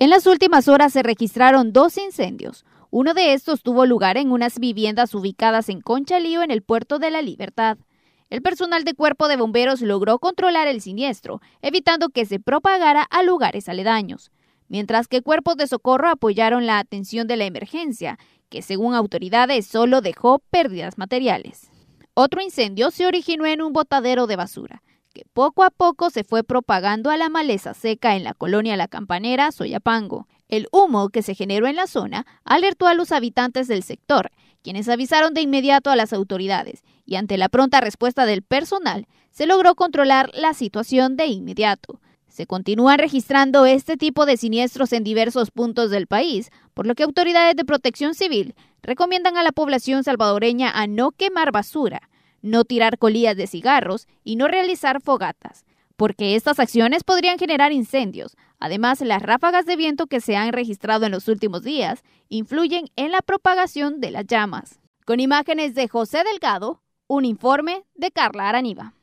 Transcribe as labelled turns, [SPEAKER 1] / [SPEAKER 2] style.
[SPEAKER 1] En las últimas horas se registraron dos incendios. Uno de estos tuvo lugar en unas viviendas ubicadas en Conchalío, en el puerto de la Libertad. El personal de cuerpo de bomberos logró controlar el siniestro, evitando que se propagara a lugares aledaños, mientras que cuerpos de socorro apoyaron la atención de la emergencia, que según autoridades solo dejó pérdidas materiales. Otro incendio se originó en un botadero de basura poco a poco se fue propagando a la maleza seca en la colonia La Campanera, Soyapango. El humo que se generó en la zona alertó a los habitantes del sector, quienes avisaron de inmediato a las autoridades, y ante la pronta respuesta del personal, se logró controlar la situación de inmediato. Se continúan registrando este tipo de siniestros en diversos puntos del país, por lo que autoridades de protección civil recomiendan a la población salvadoreña a no quemar basura, no tirar colillas de cigarros y no realizar fogatas, porque estas acciones podrían generar incendios. Además, las ráfagas de viento que se han registrado en los últimos días influyen en la propagación de las llamas. Con imágenes de José Delgado, un informe de Carla Araniba.